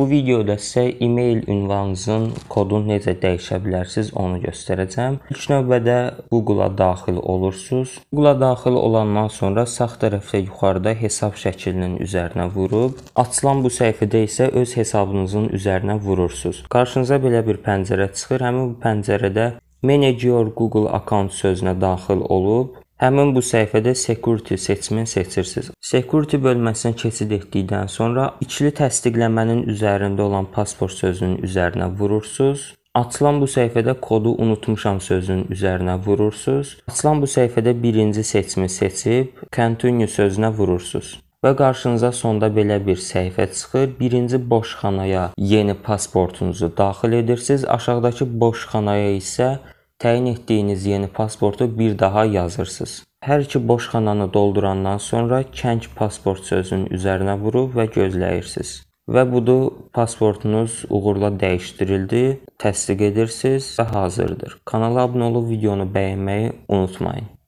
Bu videoda sizə e-mail ünvanınızın kodunu necə dəyişə bilərsiniz, onu göstərəcəm. İlk növbədə Google-a daxil olursunuz. Google-a daxil olandan sonra sağ tərəfdə yuxarıda hesab şəklinin üzərinə vurub, açılan bu səhifədə isə öz hesabınızın üzərinə vurursunuz. Qarşınıza belə bir pəncərə çıxır. Həmin bu pəncərədə Manage your Google account sözünə daxil olub, Həmin bu səhifədə security seçimini seçirsiniz. Security bölməsinə keçid etdikdən sonra ikili təsdiqləmənin üzərində olan pasport sözünün üzərinə vurursunuz. Açılan bu səhifədə kodu unutmuşam sözünün üzərinə vurursunuz. Açılan bu səhifədə birinci seçimi seçib continue sözünə vurursunuz və qarşınıza sonda belə bir səhifə çıxır. Birinci boş xanaya yeni pasportunuzu daxil edirsiniz. Aşağıdakı boş xanaya isə təyin etdiyiniz yeni pasportu bir daha yazırsınız. Hər iki boş xananı doldurandan sonra kənc pasport sözünün üzərinə vurub və gözləyirsiniz. Və budur pasportunuz uğurla dəyişdirildi, təsdiq edirsiniz və hazırdır. Kanala abunə olub videonu bəyənməyi unutmayın.